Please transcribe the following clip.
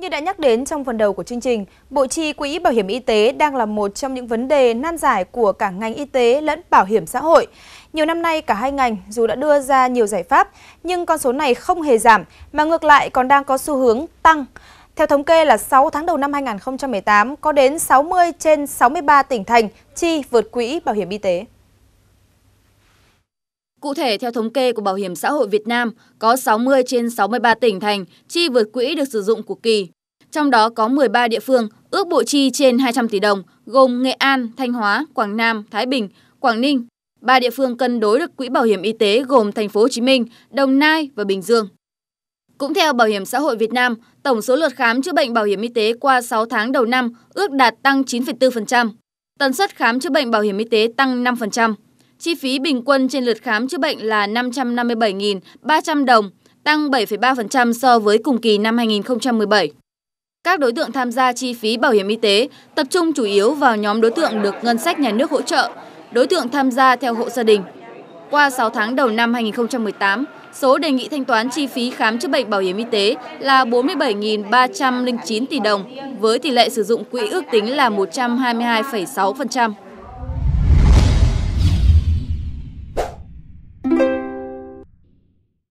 Như đã nhắc đến trong phần đầu của chương trình, bộ chi quỹ bảo hiểm y tế đang là một trong những vấn đề nan giải của cả ngành y tế lẫn bảo hiểm xã hội. Nhiều năm nay cả hai ngành dù đã đưa ra nhiều giải pháp nhưng con số này không hề giảm mà ngược lại còn đang có xu hướng tăng. Theo thống kê là 6 tháng đầu năm 2018 có đến 60 trên 63 tỉnh thành chi vượt quỹ bảo hiểm y tế. Cụ thể, theo thống kê của Bảo hiểm xã hội Việt Nam, có 60 trên 63 tỉnh thành chi vượt quỹ được sử dụng của kỳ. Trong đó có 13 địa phương ước bộ chi trên 200 tỷ đồng, gồm Nghệ An, Thanh Hóa, Quảng Nam, Thái Bình, Quảng Ninh. Ba địa phương cân đối được quỹ bảo hiểm y tế gồm Thành phố Hồ Chí Minh, Đồng Nai và Bình Dương. Cũng theo Bảo hiểm xã hội Việt Nam, tổng số lượt khám chữa bệnh bảo hiểm y tế qua 6 tháng đầu năm ước đạt tăng 9,4%, tần suất khám chữa bệnh bảo hiểm y tế tăng 5%. Chi phí bình quân trên lượt khám chữa bệnh là 557.300 đồng, tăng 7,3% so với cùng kỳ năm 2017. Các đối tượng tham gia chi phí bảo hiểm y tế tập trung chủ yếu vào nhóm đối tượng được ngân sách nhà nước hỗ trợ, đối tượng tham gia theo hộ gia đình. Qua 6 tháng đầu năm 2018, số đề nghị thanh toán chi phí khám chữa bệnh bảo hiểm y tế là 47.309 tỷ đồng với tỷ lệ sử dụng quỹ ước tính là 122,6%.